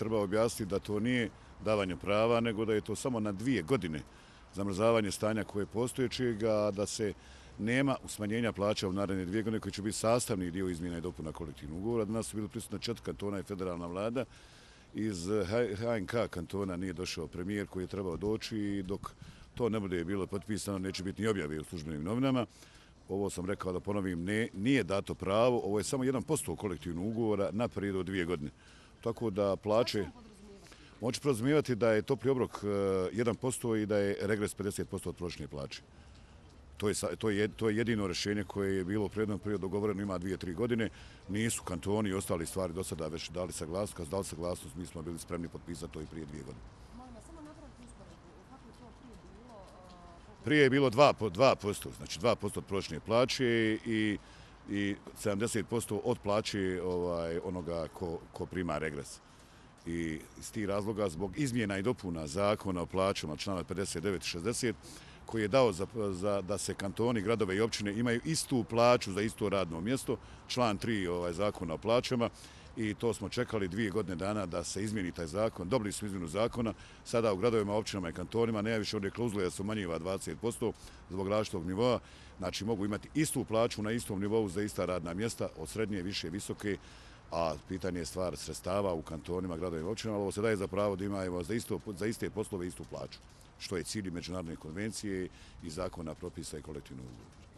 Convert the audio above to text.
treba objasniti da to nije davanje prava, nego da je to samo na dvije godine zamrzavanje stanja koje je postojećeg, da se nema smanjenja plaća u naredne dvije godine koje će biti sastavni dio izmjena i dopuna kolektivnog ugovora. Danas su bili prisutna četiri kantona i federalna vlada. Iz HNK kantona nije došao premijer koji je trebao doći i dok to ne bude bilo potpisano, neće biti ni objave u službenim novinama. Ovo sam rekao da ponovim, ne, nije dato pravo, ovo je samo jedan 1% kolektivnog ugovora na period dvije godine tako da plaće... Moći prozumivati da je topli obrok 1% e, i da je regres 50% od prošlije plaće. To je jedino rješenje koje je bilo u prednom periodu dogovoreno, ima dvije, tri godine. Nisu kantoni i ostali stvari do sada već dali saglasnost. Kad dali saglasnost, mi smo bili spremni potpisati to i prije dvije godine. E, prije je bilo 2%, znači 2% od prošlije plaće i i 70% od plaće ovaj, onoga ko, ko prima regres. I iz tih razloga, zbog izmjena i dopuna zakona o plaćama člana 59 i koji je dao da se kantoni, gradove i općine imaju istu plaću za isto radno mjesto, član 3 ovaj, zakona o plaćama i to smo čekali dvije godine dana da se izmjeni taj zakon. Dobili smo izmjenu zakona, sada u gradovima, općinama i kantonima ne više ovdje kluzle da se umanjiva 20% zbog različitog nivoa. Znači mogu imati istu plaću na istom nivou za ista radna mjesta od srednje, više, visoke, a pitanje je stvar sredstava u kantonima, gradovima i općinama, ali ovo se daje za pravo da imamo za iste poslove istu plaću, što je cilj međunarodne konvencije i zakona propisa i kolektivnog ugovora.